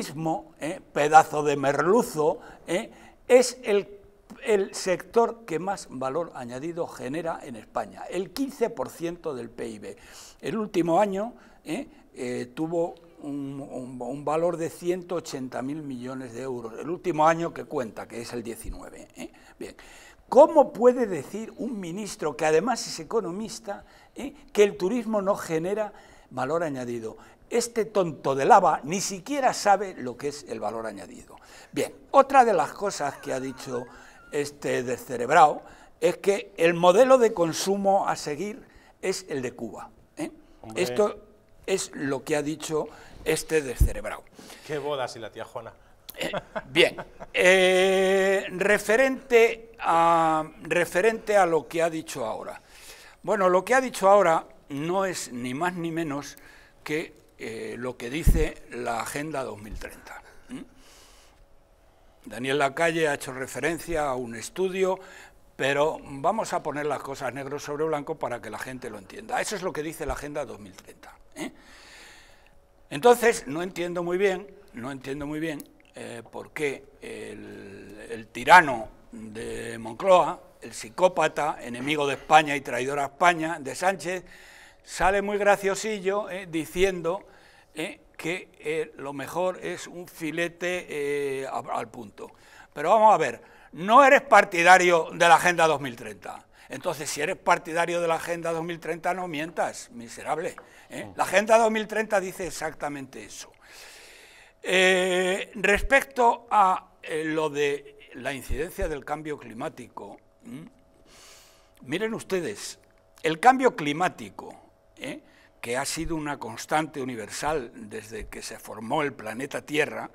El eh, pedazo de merluzo, eh, es el, sector que más valor añadido genera en España, el 15% del PIB. El último año eh, tuvo un, valor de 180.000 millones de euros, el último año que cuenta, que es el 19. Bien. ¿Cómo puede decir un ministro, que además es economista, que el turismo no genera valor añadido. Este tonto de lava ni siquiera sabe lo que es el valor añadido. Bien, otra de las cosas que ha dicho este descerebrado es que el modelo de consumo a seguir es el de Cuba. ¿eh? Esto es lo que ha dicho este descerebrado. Qué boda si la tía Juana. Eh, bien, eh, referente, a, referente a lo que ha dicho ahora. Bueno, lo que ha dicho ahora no es ni más ni menos que eh, lo que dice la Agenda 2030. Daniel Lacalle ha hecho referencia a un estudio, pero vamos a poner las cosas negros sobre blanco para que la gente lo entienda. Eso es lo que dice la Agenda 2030. ¿eh? Entonces, no entiendo muy bien, no entiendo muy bien eh, por qué el tirano de Moncloa, el psicópata, enemigo de España y traidor a España, de Sánchez, sale muy graciosillo eh, diciendo eh, que eh, lo mejor es un filete al punto. Pero vamos a ver, no eres partidario de la Agenda 2030. Entonces, si eres partidario de la Agenda 2030, no mientas, miserable. Oh. La Agenda 2030 dice exactamente eso. respecto a lo de la incidencia del cambio climático, miren ustedes, el cambio climático ¿eh? que ha sido una constante universal desde que se formó el planeta Tierra,